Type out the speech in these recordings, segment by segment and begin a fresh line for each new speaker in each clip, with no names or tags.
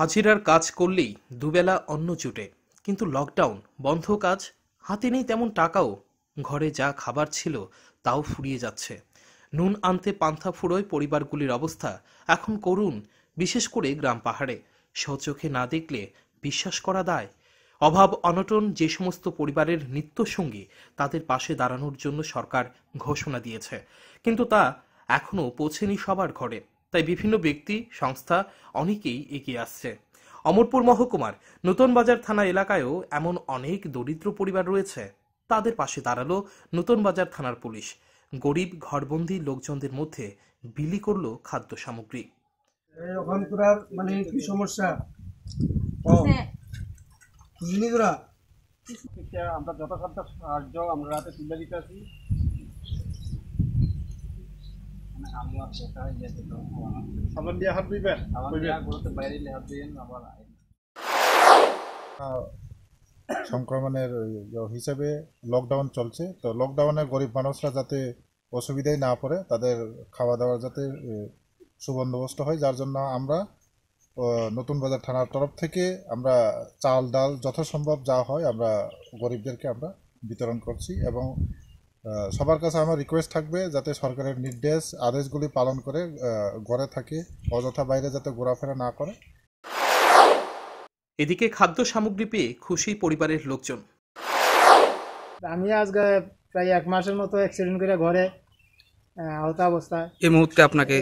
হাজিরার কাজ করলেই দুবেলা অন্ন জুটে কিন্তু লকডাউন বন্ধ কাজ হাতে নেই তেমন টাকাও ঘরে যা খাবার ছিল তাও ফুরিয়ে যাচ্ছে নুন আনতে পান্থা ফুরোয় পরিবারগুলির অবস্থা এখন করুন বিশেষ করে গ্রাম পাহাড়ে সচোখে না দেখলে বিশ্বাস করা দায় অভাব অনটন যে সমস্ত পরিবারের নিত্যসঙ্গী তাদের পাশে দাঁড়ানোর জন্য সরকার ঘোষণা দিয়েছে কিন্তু তা এখনও পৌঁছেনি সবার ঘরে তাই বিভিন্ন ব্যক্তি সংস্থা অনেকেই এগিয়ে আসছে অমরপুর মহকুমার নতুন বাজার থানা এলাকায়ও এমন অনেক দরিদ্র পরিবার রয়েছে তাদের পাশে দাঁড়ালো নতুন বাজার থানার পুলিশ গরিব ঘরবন্দি লোকজনদের মধ্যে বিলি করলো খাদ্য সামগ্রী
ওখানকার মানে কি সমস্যা
আমরা যথাযথ সাহায্য আমরা রাতে তুলে দিতে আছি মানে আমরা আমার দিয়ে হাত দিবেন সংক্রমণের ইয়ে হিসাবে লকডাউন চলছে তো লকডাউনে গরিব মানুষরা যাতে অসুবিধায় না পড়ে তাদের খাওয়া দাওয়া যাতে সুবন্দোবস্ত হয় যার জন্য আমরা নতুন বাজার থানার তরফ থেকে আমরা চাল ডাল যথাসম্ভব যা হয় আমরা গরিবদেরকে আমরা বিতরণ করছি এবং সবার কাছে আমার রিকোয়েস্ট থাকবে যাতে সরকারের নির্দেশ আদেশগুলি পালন করে ঘরে থাকে অযথা বাইরে যাতে ঘোরাফেরা না করে
এদিকে খাদ্য সামগ্রী পেয়ে খুশি পরিবারের লোকজন
আমি আজকে প্রায় এক মাসের মতো অ্যাক্সিডেন্ট করে ঘরে আহত অবস্থায়
এই মুহূর্তে আপনাকে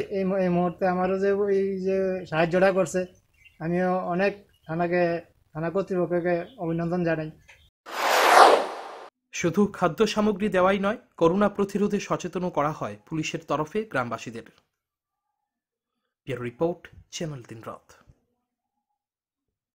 এই মুহূর্তে আমারও যে এই যে সাহায্যটা করছে আমিও অনেক থানাকে থানা কর্তৃপক্ষকে অভিনন্দন জানাই
শুধু খাদ্য সামগ্রী দেওয়াই নয় করোনা প্রতিরোধে সচেতনও করা হয় পুলিশের তরফে
গ্রামবাসীদের রিপোর্ট চ্যানেল রথ